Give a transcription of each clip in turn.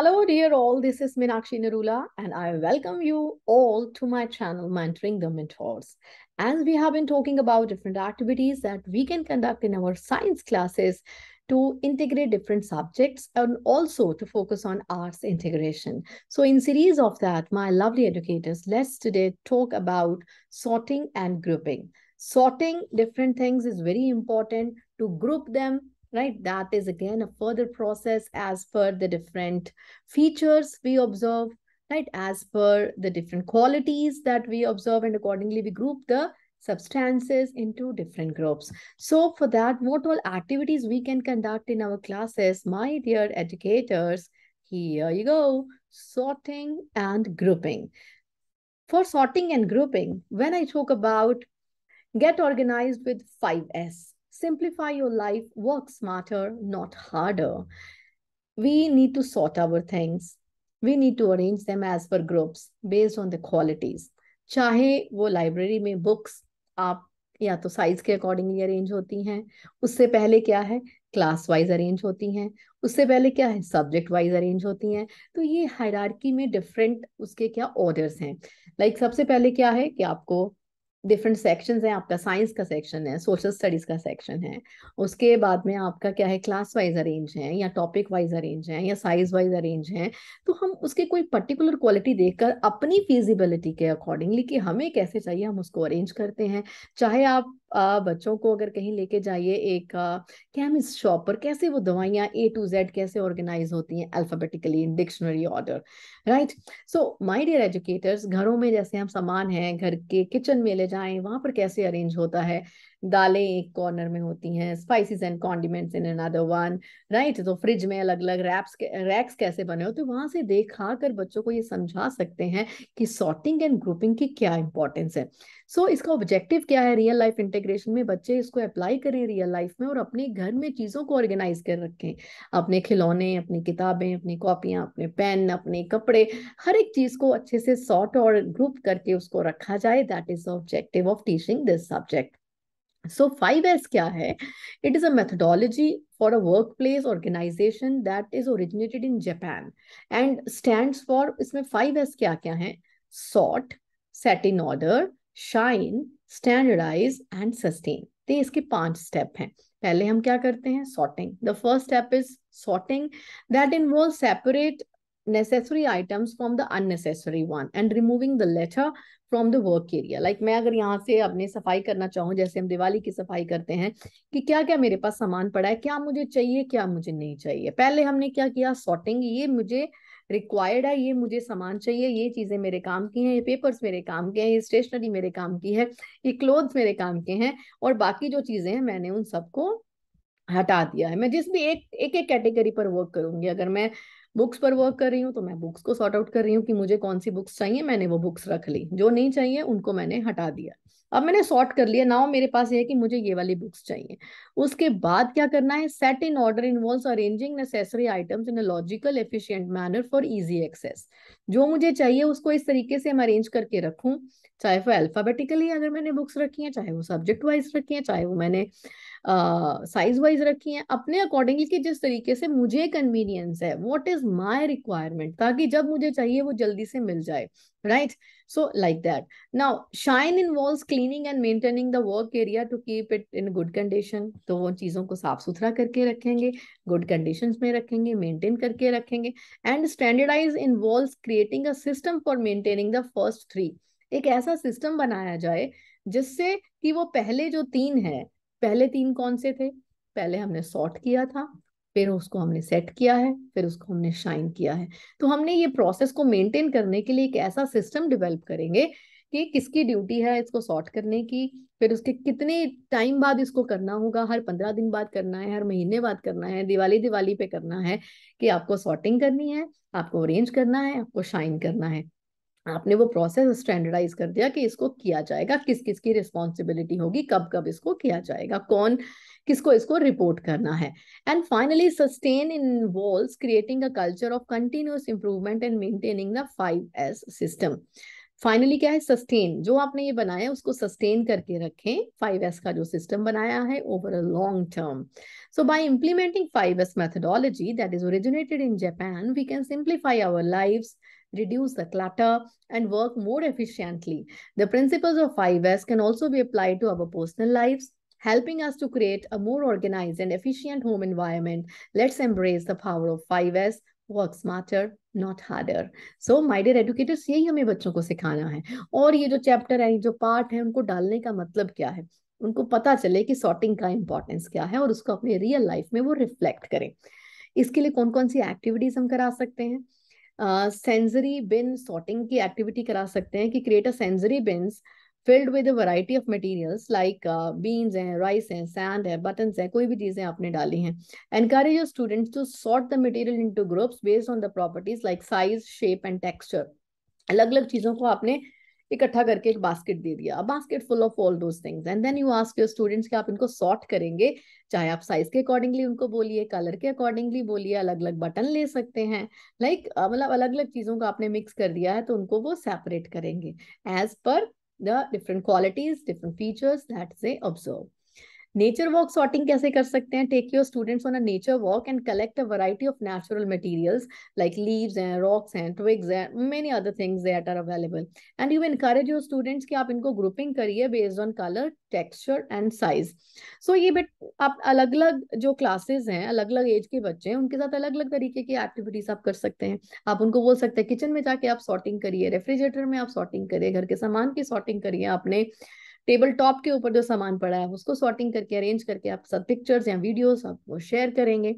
Hello, dear all. This is Minakshi Narula, and I welcome you all to my channel, Mentoring the Mentors. As we have been talking about different activities that we can conduct in our science classes to integrate different subjects and also to focus on arts integration. So in series of that, my lovely educators, let's today talk about sorting and grouping. Sorting different things is very important to group them right? That is again a further process as per the different features we observe, right? As per the different qualities that we observe and accordingly we group the substances into different groups. So for that, what all activities we can conduct in our classes, my dear educators, here you go, sorting and grouping. For sorting and grouping, when I talk about get organized with 5S, simplify your life, work smarter, not harder. We need to sort our things. We need to arrange them as per groups based on the qualities. चाहे वो library में books आप या तो size के accordingly arrange होती हैं उससे पहले क्या है क्लास वाइज अरेंज होती हैं उससे पहले क्या है सब्जेक्ट वाइज अरेंज होती हैं तो ये हायरार्की में डिफरेंट उसके क्या ऑर्डर्स हैं लाइक like सबसे पहले क्या है कि आपको डिफरेंट सेक्शंस हैं आपका साइंस का सेक्शन है सोशल स्टडीज का सेक्शन है उसके बाद में आपका क्या है क्लास वाइज अरेंज है या टॉपिक वाइज अरेंज है या साइज वाइज अरेंज है तो हम उसके कोई पर्टिकुलर क्वालिटी देखकर अपनी फिजिबिलिटी के अकॉर्डिंगली कि हमें कैसे चाहिए हम उसको अरेंज करते हैं चाहे आप आ, बच्चों को अगर कहीं लेके जाइए एक केमिस्ट शॉप पर कैसे वो दवाइयाँ ए टू जेड कैसे ऑर्गेनाइज होती हैं alphabetically in dictionary order right so my dear educators घरों में जैसे हम सामान हैं घर के किचन में ले जाएं वहां पर कैसे अरेंज होता है दालें एक कॉर्नर में होती हैं spices and condiments in another one right तो फ्रिज में अलग अलग रैप्स रैक्स कैसे बने हो तो वहां से देखा कर बच्चों को ये समझा सकते हैं कि सॉर्टिंग एंड ग्रुपिंग की क्या इंपॉर्टेंस है सो so, इसका ऑब्जेक्टिव क्या है रियल लाइफ इंटीग्रेशन में बच्चे इसको अप्लाई करें रियल लाइफ में और अपने घर में चीजों को ऑर्गेनाइज कर रखें अपने खिलौने अपनी किताबें अपनी कॉपियां अपने पेन अपने कपड़े हर एक चीज को अच्छे से सॉर्ट और ग्रुप करके उसको रखा जाए that is objective of teaching this subject so five S क्या है it is a for a work place organisation that is originated in Japan and stand for इसमें फाइव एस क्या क्या है sort set in order shine standardise and sustain तो इसके पांच step हैं पहले हम क्या करते हैं sorting the first step is sorting that involve separate necessary items from the unnecessary one and removing the letter from the work area like मैं अगर यहाँ से अपने सफाई करना चाहूँ जैसे हम दिवाली की सफाई करते हैं कि क्या क्या मेरे पास सामान पड़ा है क्या मुझे चाहिए क्या मुझे नहीं चाहिए पहले हमने क्या किया सॉर्टिंग ये मुझे रिक्वायर्ड है ये मुझे सामान चाहिए ये चीज़ें मेरे काम की हैं ये पेपर्स मेरे काम के हैं ये स्टेशनरी मेरे काम की है ये क्लोथ्स मेरे काम के हैं और बाकी जो चीज़ें हैं मैंने उन सबको हटा दिया है मैं जिस भी एक एक एक कैटेगरी पर वर्क करूंगी अगर मैं बुक्स पर वर्क कर रही हूँ तो मैं बुक्स को सॉर्ट आउट कर रही हूँ कि मुझे कौन सी बुक्स चाहिए मैंने वो बुक्स रख ली जो नहीं चाहिए उनको मैंने हटा दिया अब मैंने सॉर्ट कर लिया नाउ मेरे पास ये है कि मुझे ये वाली बुक्स चाहिए उसके बाद क्या करना है set in order involve arranging necessary items in a logical efficient manner for easy access जो मुझे चाहिए उसको इस तरीके से मैं अरेंज करके रखूं चाहे वो अल्फाबेटिकली अगर मैंने बुक्स रखी हैं चाहे वो सब्जेक्ट वाइज रखी हैं चाहे वो मैंने साइज वाइज रखी हैं अपने अकॉर्डिंगली कि जिस तरीके से मुझे कन्वीनियंस है व्हाट इज माय रिक्वायरमेंट ताकि जब मुझे चाहिए वो जल्दी से मिल जाए right right? So like that. Now, shine involves cleaning and maintaining the work area to keep it in good condition. तो वो चीज़ों को साफ सुथरा करके रखेंगे गुड कंडीशन में रखेंगे मेंटेन करके रखेंगे and standardise involve creating a system for maintaining the first three एक ऐसा सिस्टम बनाया जाए जिससे कि वो पहले जो तीन है पहले तीन कौन से थे पहले हमने सॉर्ट किया था फिर उसको हमने सेट किया है फिर उसको हमने शाइन किया है तो हमने ये प्रोसेस को मेंटेन करने के लिए एक ऐसा सिस्टम डेवलप करेंगे कि किसकी ड्यूटी है इसको सॉर्ट करने की फिर उसके कितने टाइम बाद इसको करना होगा हर पंद्रह दिन बाद करना है हर महीने बाद करना है दिवाली दिवाली पे करना है कि आपको सॉर्टिंग करनी है आपको अरेंज करना है आपको शाइन करना है आपने वो प्रोसेस स्टैंडर्डाइज कर दिया कि इसको किया जाएगा किस किस की रिस्पॉन्सिबिलिटी होगी कब कब इसको किया जाएगा कौन किसको इसको रिपोर्ट करना है and finally sustain involves creating a culture of continuous improvement and maintaining the five S system finally क्या है सस्टेन जो आपने ये बनाया उसको सस्टेन करके रखें फाइव एस का जो सिस्टम बनाया है over a long term so by implementing five S methodology that is originated in Japan we can simplify our life reduce the clutter and work more efficiently. The principles of 5S can also be applied to our personal lives, helping us to create a more organized and efficient home environment. Let's embrace the power of 5S work smarter not harder so my dear educators यही हमें बच्चों को सिखाना है और ये जो chapter है जो पार्ट है उनको डालने का मतलब क्या है उनको पता चले कि सॉर्टिंग का इम्पोर्टेंस क्या है और उसको अपने रियल लाइफ में वो रिफ्लेक्ट करें इसके लिए कौन कौन सी एक्टिविटीज हम करा सकते हैं सेंजरी बिन सॉर्टिंग की एक्टिविटी करा सकते हैं कि create a sensory bins filled with variety of of like beans uh, हैं राइस हैं सैंड है बटन है कोई भी चीजें आपने डाली हैं encourage your students to sort the material into groups based on the properties like size shape and texture अलग अलग चीजों को आपने इकट्ठा करके एक बास्केट दे दिया basket full of all those things and then you ask your students कि आप इनको सॉर्ट करेंगे चाहे आप साइज के अकॉर्डिंगली उनको बोलिए कलर के अकॉर्डिंगली बोलिए अलग अलग बटन ले सकते हैं लाइक like, मतलब अलग अलग चीजों को आपने मिक्स कर दिया है तो उनको वो सेपरेट करेंगे as per the different qualities, different features that they observe. Nature walk sorting कैसे कर सकते हैं take your students on a nature walk and collect a variety of natural materials like leaves हैं रॉक्स हैं twigs हैं many other things that are available and you encourage your students कि आप इनको ग्रुपिंग करिए based on colour texture and size so ये but आप अलग अलग जो क्लासेस हैं अलग अलग एज के बच्चे हैं उनके साथ अलग अलग तरीके की एक्टिविटीज आप कर सकते हैं आप उनको बोल सकते हैं किचन में जाके आप सॉर्टिंग करिए रेफ्रिजरेटर में आप सॉर्टिंग करिए घर के सामान की सॉर्टिंग करिए आपने टेबल टॉप के ऊपर जो सामान पड़ा है उसको सॉर्टिंग करके अरेंज करके आप सब पिक्चर्स या वीडियो आप शेयर करेंगे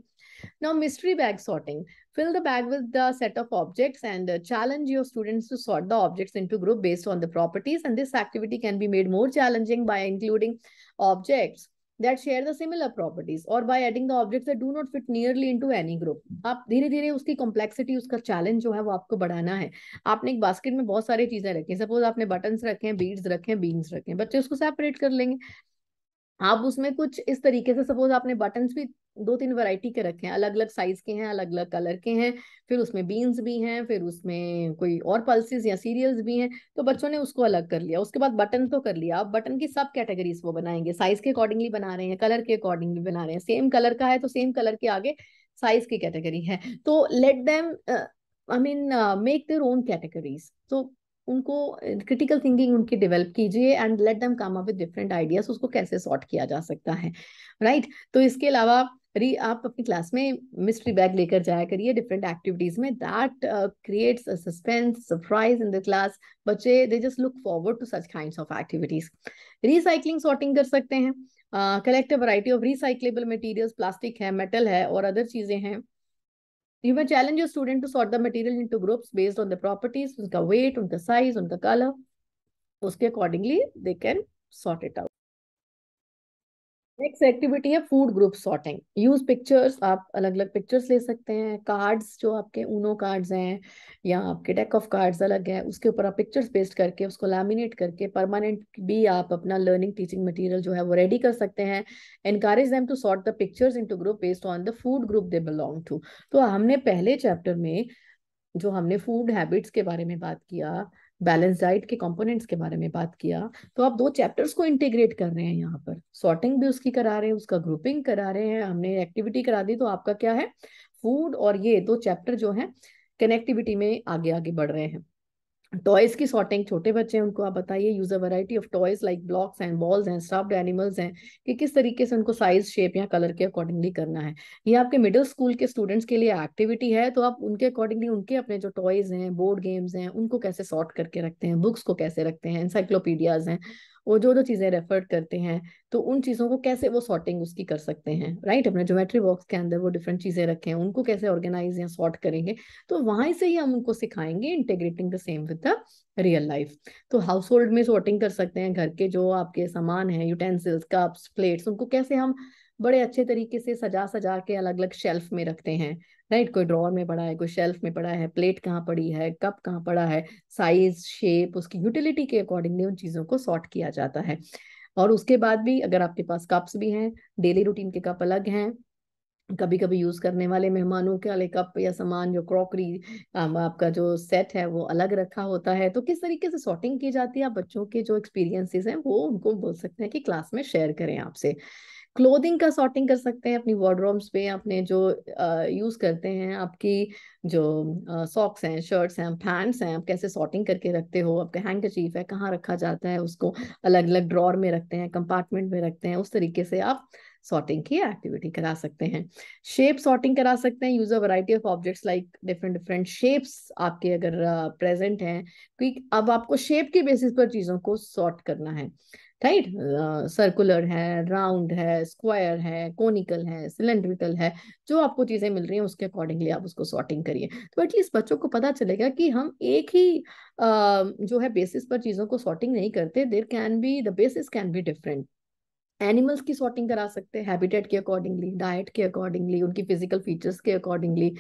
now mystery bag sorting fill the bag with the set of objects and challenge your students to sort the objects into group based on the properties and this activity can be made more challenging by including objects that share the similar properties or by adding the objects that do not fit nearly into any group aap dheere dheere uski complexity uska challenge jo hai wo aapko badhana hai aapne ek basket में बहुत सारी चीजें रखी suppose aapne buttons rakhe hain beads rakhe hain beans rakhe hain बच्चे usko separate kar lenge आप उसमें कुछ इस तरीके से सपोज आपने बटन भी दो तीन वैरायटी के रखे हैं अलग अलग साइज के हैं अलग अलग कलर के हैं फिर उसमें बीन्स भी हैं फिर उसमें कोई और पल्सिस या सीरियल्स भी हैं तो बच्चों ने उसको अलग कर लिया उसके बाद बटन तो कर लिया आप बटन की सब कैटेगरीज वो बनाएंगे साइज के अकॉर्डिंगली बना रहे हैं कलर के अकॉर्डिंगली बना रहे हैं सेम कलर का है तो सेम कलर के आगे साइज की कैटेगरी है तो let them I mean make their own categories तो उनको क्रिटिकल थिंकिंग उनकी डेवलप कीजिए and let them come up with different ideas उसको कैसे सॉर्ट किया जा सकता है राइट right? तो इसके अलावा री आप अपनी क्लास में मिस्ट्री बैग लेकर जाया करिए डिफरेंट एक्टिविटीज में that creates a suspense surprise in the class बच्चे they just look forward to such kinds of activities recycling sorting कर सकते हैं collect a variety of recyclable materials plastic है मेटल है और अदर चीजें हैं You may challenge your student to sort the material into groups based on the properties, the weight, the size, the color. Uske accordingly, they can sort it out. Next activity है food group sorting use pictures आप अलग अलग pictures ले सकते हैं cards जो आपके Uno cards हैं या आपके डेक ऑफ कार्ड्स अलग है उसके ऊपर आप पिक्चर्स पेस्ट करके उसको लैमिनेट करके परमानेंट भी आप अपना लर्निंग टीचिंग मटेरियल जो है वो रेडी कर सकते हैं encourage them to sort the pictures in group based on the food group they belong to तो हमने पहले चैप्टर में जो हमने फूड हैबिट्स के बारे में बात किया बैलेंस डाइट के कंपोनेंट्स के बारे में बात किया तो आप दो चैप्टर्स को इंटीग्रेट कर रहे हैं यहाँ पर सॉर्टिंग भी उसकी करा रहे हैं उसका ग्रुपिंग करा रहे हैं हमने एक्टिविटी करा दी तो आपका क्या है फूड और ये दो चैप्टर जो है कनेक्टिविटी में आगे आगे बढ़ रहे हैं टॉयज की सॉर्टिंग छोटे बच्चे हैं उनको आप बताइए use a variety of toys like blocks and balls हैं स्टफ्ड एनिमल्स हैं कि किस तरीके से उनको साइज शेप या कलर के अकॉर्डिंगली करना है ये आपके मिडिल स्कूल के स्टूडेंट्स के लिए एक्टिविटी है तो आप उनके अकॉर्डिंगली उनके अपने जो टॉयज हैं बोर्ड गेम्स हैं उनको कैसे सॉर्ट करके रखते हैं बुक्स को कैसे रखते हैं इंसाइक्लोपीडियाज हैं वो जो जो चीज़ें रेफर करते हैं तो उन चीज़ों को कैसे वो सॉर्टिंग उसकी कर सकते हैं राइट अपने ज्योमेट्री बॉक्स के अंदर वो डिफरेंट चीज़ें रखें उनको कैसे ऑर्गेनाइज या सॉर्ट करेंगे तो वहीं से ही हम उनको सिखाएंगे integrating the same with the real life तो हाउस होल्ड में सॉर्टिंग कर सकते हैं घर के जो आपके सामान है यूटेंसिल्स कप्स प्लेट्स उनको कैसे हम बड़े अच्छे तरीके से सजा सजा के अलग अलग शेल्फ में रखते हैं राइट कोई ड्रॉर में पड़ा है कोई शेल्फ में पड़ा है प्लेट कहाँ पड़ी है कप कहाँ पड़ा है साइज शेप उसकी यूटिलिटी के अकॉर्डिंगली उन चीज़ों को सॉर्ट किया जाता है और उसके बाद भी अगर आपके पास कप्स भी हैं डेली रूटीन के कप अलग हैं कभी कभी यूज करने वाले मेहमानों के वाले कप या सामान जो क्रॉकरी आपका जो सेट है वो अलग रखा होता है तो किस तरीके से सॉर्टिंग की जाती है आप बच्चों के जो एक्सपीरियंसेस हैं वो उनको बोल सकते हैं कि क्लास में शेयर करें आपसे क्लोथिंग का सॉर्टिंग कर सकते हैं अपनी वार्ड्रोम्स पे अपने जो यूज करते हैं आपकी जो सॉक्स हैं शर्ट्स हैं पैंट्स हैं आप कैसे सॉर्टिंग करके रखते हो आपका हैंड कचीफ है कहाँ रखा जाता है उसको अलग अलग ड्रॉर में रखते हैं कंपार्टमेंट में रखते हैं उस तरीके से आप सॉर्टिंग की एक्टिविटी करा सकते हैं शेप सॉर्टिंग करा सकते हैं use a variety of objects like different different shapes आपके अगर प्रेजेंट uh, हैं क्योंकि अब आपको शेप के बेसिस पर चीज़ों को सॉर्ट करना है राइट सर्कुलर है राउंड है स्क्वायर है कोनिकल है सिलेंड्रिकल है जो आपको चीजें मिल रही हैं उसके अकॉर्डिंगली आप उसको सॉर्टिंग करिए तो एटलीस्ट बच्चों को पता चलेगा कि हम एक ही uh, जो है बेसिस पर चीजों को सॉर्टिंग नहीं करते there can be the basis can be different animals की सॉर्टिंग करा सकते हैं हैबिटेट के अकॉर्डिंगली डाइट के अकॉर्डिंगली उनकी फिजिकल फीचर्स के अकॉर्डिंगली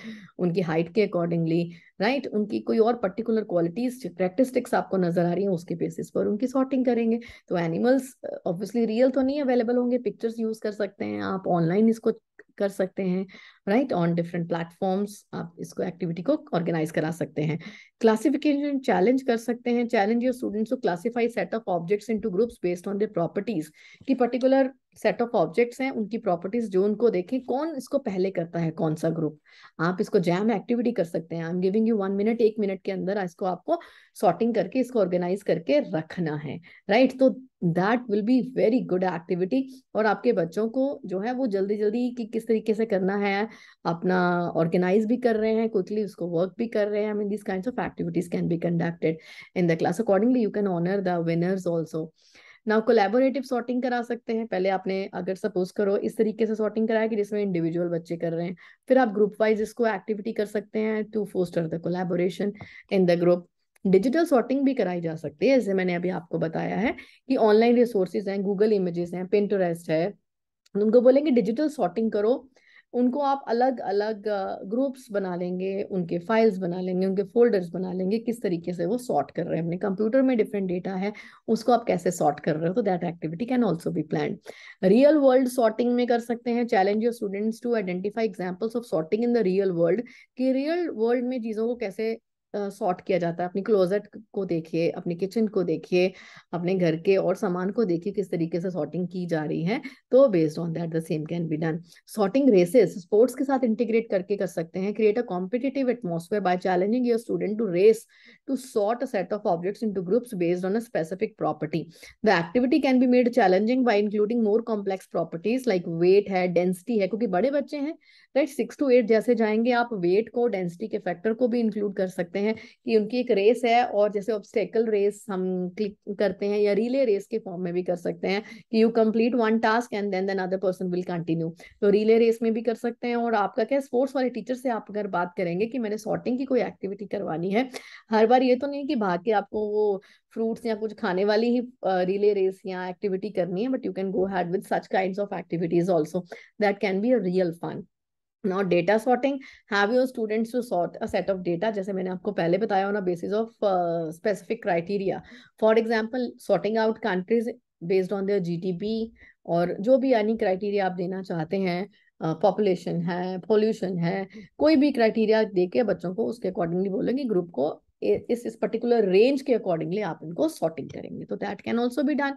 उनकी हाइट के अकॉर्डिंगली राइट right? उनकी कोई और पर्टिकुलर क्वालिटीज करेक्टरिस्टिक्स आपको नजर आ रही हैं उसके बेसिस पर उनकी सॉर्टिंग करेंगे तो एनिमल्स ऑब्वियसली रियल तो नहीं अवेलेबल होंगे पिक्चर्स यूज कर सकते हैं आप ऑनलाइन इसको कर सकते हैं राइट ऑन डिफरेंट प्लेटफॉर्म्स आप इसको एक्टिविटी को ऑर्गेनाइज करा सकते हैं क्लासिफिकेशन चैलेंज कर सकते हैं challenge your students to classify set of objects into groups based on their properties की पर्टिकुलर सेट ऑफ ऑब्जेक्ट्स हैं उनकी प्रॉपर्टीज जो उनको देखें कौन इसको पहले करता है कौन सा ग्रुप आप इसको जैम एक्टिविटी कर सकते हैं I am giving you one minute एक मिनट के अंदर इसको आपको सॉर्टिंग करके इसको ऑर्गेनाइज करके रखना है राइट right? तो that will be very good activity और आपके बच्चों को जो है वो जल्दी जल्दी कि किस तरीके से करना है अपना ऑर्गेनाइज भी कर रहे हैं क्विकली उसको वर्क भी कर रहे हैं I mean this kind of activities can be conducted in the class accordingly you can honour the winners also now collaborative sorting करा सकते हैं पहले आपने अगर सपोज करो इस तरीके से सॉर्टिंग कराया कि जिसमें इंडिविजुअल बच्चे कर रहे हैं फिर आप ग्रुप वाइज इसको एक्टिविटी कर सकते हैं to foster the collaboration in the group digital sorting भी कराई जा सकती है जैसे मैंने अभी आपको बताया है कि ऑनलाइन रिसोर्सेज हैं गूगल इमेजेस हैं पिंटरेस्ट है उनको बोलेंगे डिजिटल सॉर्टिंग करो उनको आप अलग अलग ग्रुप्स बना लेंगे उनके फाइल्स बना लेंगे उनके फोल्डर्स बना लेंगे किस तरीके से वो सॉर्ट कर रहे हैं अपने कंप्यूटर में डिफरेंट डेटा है उसको आप कैसे सॉर्ट कर रहे हो तो that activity can also be plan real world sorting में कर सकते हैं challenge your students to identify examples of sorting in the real world कि रियल वर्ल्ड में चीज़ों को कैसे सॉर्ट किया जाता है अपनी क्लोजेट को देखिए अपने किचन को देखिए अपने घर के और सामान को देखिए किस तरीके से सॉर्टिंग की जा रही है तो based on that the same can be done sorting races sports के साथ इंटीग्रेट करके कर सकते हैं create a competitive atmosphere by challenging your student to race to sort a set of objects in groups based on a specific property the activity can be made challenging by including more complex properties like weight है density है क्योंकि बड़े बच्चे हैं right six to eight जैसे जाएंगे आप wait को डेंसिटी के फैक्टर को भी इंक्लूड कर सकते हैं कि उनकी एक रेस है और जैसे ऑब्स्टेकल रेस हम क्लिक करते हैं या रिले रेस के फॉर्म में भी कर सकते हैं कि you complete one task and then other person will continue तो रिले रेस में भी कर सकते हैं और आपका क्या स्पोर्ट्स वाले टीचर से आप अगर बात करेंगे कि मैंने सॉर्टिंग की कोई एक्टिविटी करवानी है हर बार ये तो नहीं कि भाग के आपको वो फ्रूट्स या कुछ खाने वाली ही रिले रेस या एक्टिविटी करनी है but you can go ahead with such kind of activities also that can be a real fun not data sorting have your students to sort a set of data जैसे मैंने आपको पहले बताया on a basis of specific criteria for example sorting out countries based on T P और जो भी यानी criteria आप देना चाहते हैं पॉपुलेशन uh, है पोल्यूशन है कोई भी क्राइटेरिया दे के बच्चों को उसके अकॉर्डिंगली बोलेंगे ग्रुप को इस इस पर्टिकुलर रेंज के अकॉर्डिंगली आप इनको सॉर्टिंग करेंगे तो दैट कैन ऑल्सो भी डन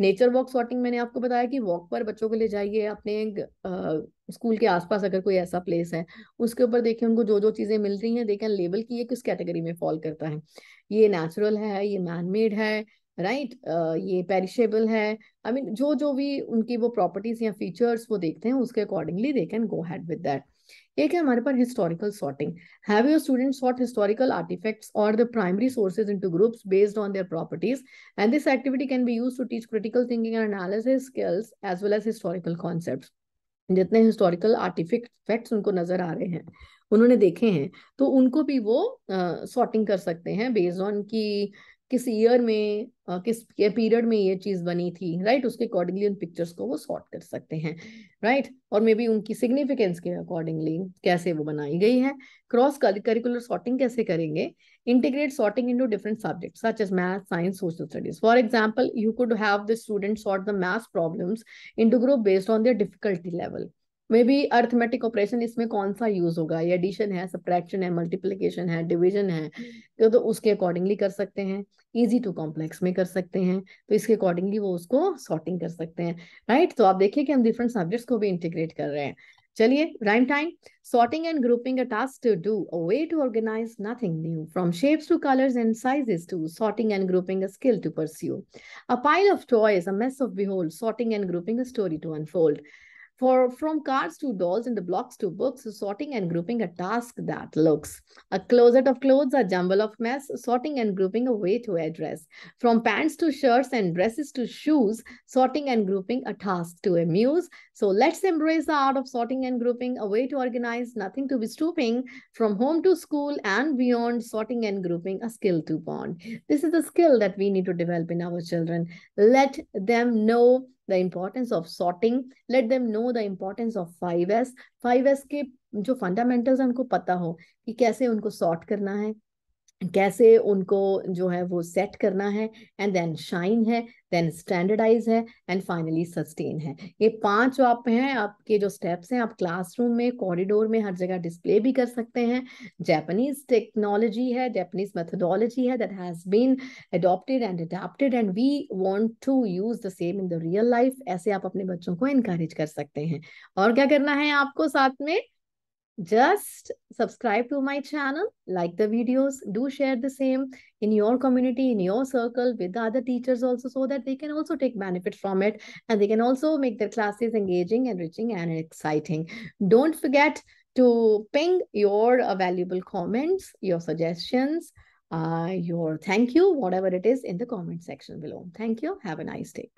नेचर वॉक सॉर्टिंग मैंने आपको बताया कि वॉक पर बच्चों को ले जाइए अपने स्कूल के आसपास अगर कोई ऐसा प्लेस है उसके ऊपर देखें उनको जो जो चीज़ें मिल रही हैं देखें लेबल की ये किस कैटेगरी में फॉल करता है ये नेचुरल है ये मैन मेड है राइट right? uh, ये पेरिशेबल है आई I मीन mean, जो जो भी उनकी वो प्रॉपर्टीज या फीचर्स वो देखते हैं उसके accordingly they can go ahead with that एक है हमारे पास historical sorting have your student sort historical artifacts और the primary sources into groups based on their properties and this activity can be used to teach critical thinking and analysis skills as well as historical concepts जितने historical artifacts उनको नजर आ रहे हैं उन्होंने देखे हैं तो उनको भी वो सॉर्टिंग uh, कर सकते हैं बेस्ड ऑन की किस ईयर में किस पीरियड में ये चीज बनी थी राइट उसके अकॉर्डिंगली उन पिक्चर्स को वो सॉर्ट कर सकते हैं राइट और मे बी उनकी सिग्निफिकेंस के अकॉर्डिंगली कैसे वो बनाई गई है क्रॉस करिकुलर सॉर्टिंग कैसे करेंगे integrate sorting to different subject such as math science social studies for example you could have the student sort the maths problems into group based on their difficulty level maybe arithmetic operation इसमें कौन सा use होगा ये addition है subtraction है multiplication है division है हम्म। तो उसके अकॉर्डिंगली कर सकते हैं इजी टू कॉम्प्लेक्स में कर सकते हैं तो इसके अकॉर्डिंगली वो उसको सॉर्टिंग कर सकते हैं राइट right? तो आप देखिए कि हम डिफरेंट सब्जेक्ट्स को भी इंटीग्रेट कर रहे हैं चलिए rhyme time sorting and grouping a task to do a way to organise nothing new from shapes to colours and sizes to sorting and grouping a skill to pursue a pile of toys a mess of behold sorting and grouping a story to unfold For from cards to dolls and the blocks to books, sorting and grouping a task that looks. A closet of clothes, a jumble of mess, sorting and grouping a way to address. From pants to shirts and dresses to shoes, sorting and grouping a task to amuse. So let's embrace the art of sorting and grouping, a way to organize, nothing to be stooping. From home to school and beyond, sorting and grouping, a skill to bond. This is a skill that we need to develop in our children. Let them know the importance of sorting let them know the importance of five S five S के जो fundamentals हैं उनको पता हो कि कैसे उनको sort करना है कैसे उनको जो है वो सेट करना है एंड देन शाइन है देन स्टैंडर्डाइज है एंड फाइनली सस्टेन है ये पांच जो आप हैं आपके जो स्टेप्स हैं आप क्लासरूम में कॉरिडोर में हर जगह डिस्प्ले भी कर सकते हैं जैपनीज टेक्नोलॉजी है जैपनीज मेथोडोलॉजी है that has been adopted and adapted and we want to use the same in the real life ऐसे आप अपने बच्चों को इनकरेज कर सकते हैं और क्या करना है आपको साथ में just subscribe to my channel, like the videos, do share the same in your community, in your circle with the other teachers also so that they can also take benefit from it and they can also make their classes engaging, enriching and exciting. Don't forget to ping your uh, valuable comments, your suggestions, uh, your thank you, whatever it is in the comment section below. Thank you. Have a nice day.